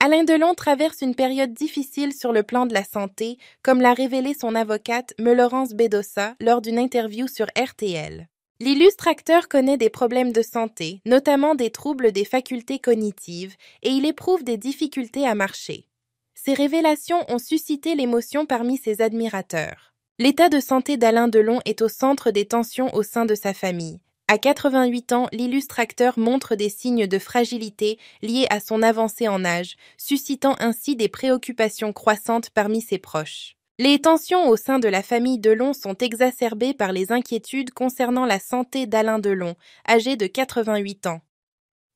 Alain Delon traverse une période difficile sur le plan de la santé, comme l'a révélé son avocate Melorence Bedossa lors d'une interview sur RTL. L'illustre acteur connaît des problèmes de santé, notamment des troubles des facultés cognitives, et il éprouve des difficultés à marcher. Ces révélations ont suscité l'émotion parmi ses admirateurs. L'état de santé d'Alain Delon est au centre des tensions au sein de sa famille. À 88 ans, l'illustre acteur montre des signes de fragilité liés à son avancée en âge, suscitant ainsi des préoccupations croissantes parmi ses proches. Les tensions au sein de la famille Delon sont exacerbées par les inquiétudes concernant la santé d'Alain Delon, âgé de 88 ans.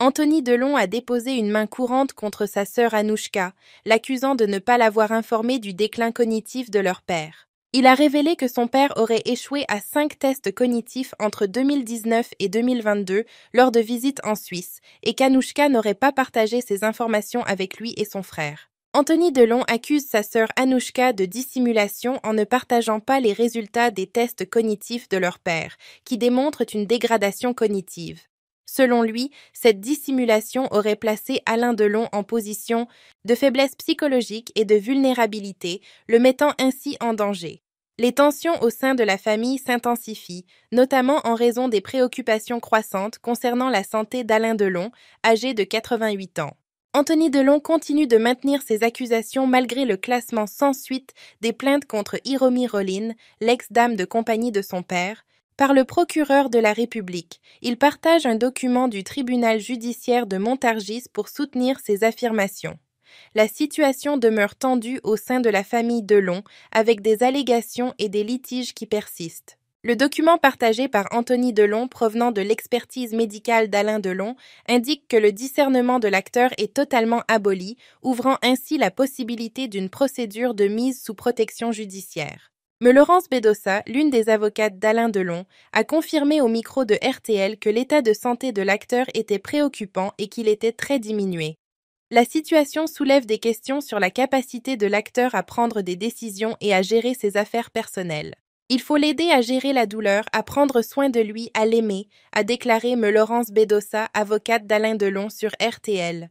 Anthony Delon a déposé une main courante contre sa sœur Anouchka, l'accusant de ne pas l'avoir informé du déclin cognitif de leur père. Il a révélé que son père aurait échoué à cinq tests cognitifs entre 2019 et 2022 lors de visites en Suisse et qu'Anouchka n'aurait pas partagé ces informations avec lui et son frère. Anthony Delon accuse sa sœur Anouchka de dissimulation en ne partageant pas les résultats des tests cognitifs de leur père, qui démontrent une dégradation cognitive. Selon lui, cette dissimulation aurait placé Alain Delon en position de faiblesse psychologique et de vulnérabilité, le mettant ainsi en danger. Les tensions au sein de la famille s'intensifient, notamment en raison des préoccupations croissantes concernant la santé d'Alain Delon, âgé de 88 ans. Anthony Delon continue de maintenir ses accusations malgré le classement sans suite des plaintes contre Hiromi Rollin, l'ex-dame de compagnie de son père, par le procureur de la République. Il partage un document du tribunal judiciaire de Montargis pour soutenir ses affirmations. La situation demeure tendue au sein de la famille Delon, avec des allégations et des litiges qui persistent. Le document partagé par Anthony Delon provenant de l'expertise médicale d'Alain Delon indique que le discernement de l'acteur est totalement aboli, ouvrant ainsi la possibilité d'une procédure de mise sous protection judiciaire. Mais Laurence Bedossa, l'une des avocates d'Alain Delon, a confirmé au micro de RTL que l'état de santé de l'acteur était préoccupant et qu'il était très diminué. La situation soulève des questions sur la capacité de l'acteur à prendre des décisions et à gérer ses affaires personnelles. Il faut l'aider à gérer la douleur, à prendre soin de lui, à l'aimer, a déclaré me Laurence Bedossa, avocate d'Alain Delon sur RTL.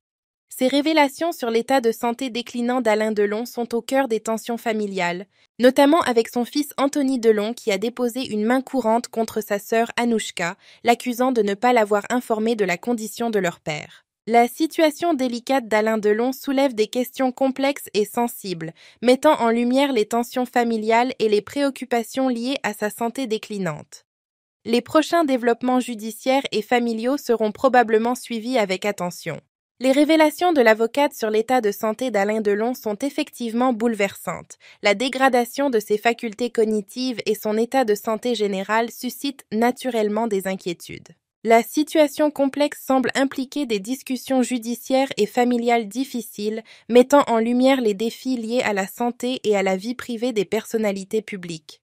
Ces révélations sur l'état de santé déclinant d'Alain Delon sont au cœur des tensions familiales, notamment avec son fils Anthony Delon qui a déposé une main courante contre sa sœur Anouchka, l'accusant de ne pas l'avoir informé de la condition de leur père. La situation délicate d'Alain Delon soulève des questions complexes et sensibles, mettant en lumière les tensions familiales et les préoccupations liées à sa santé déclinante. Les prochains développements judiciaires et familiaux seront probablement suivis avec attention. Les révélations de l'avocate sur l'état de santé d'Alain Delon sont effectivement bouleversantes. La dégradation de ses facultés cognitives et son état de santé général suscitent naturellement des inquiétudes. La situation complexe semble impliquer des discussions judiciaires et familiales difficiles, mettant en lumière les défis liés à la santé et à la vie privée des personnalités publiques.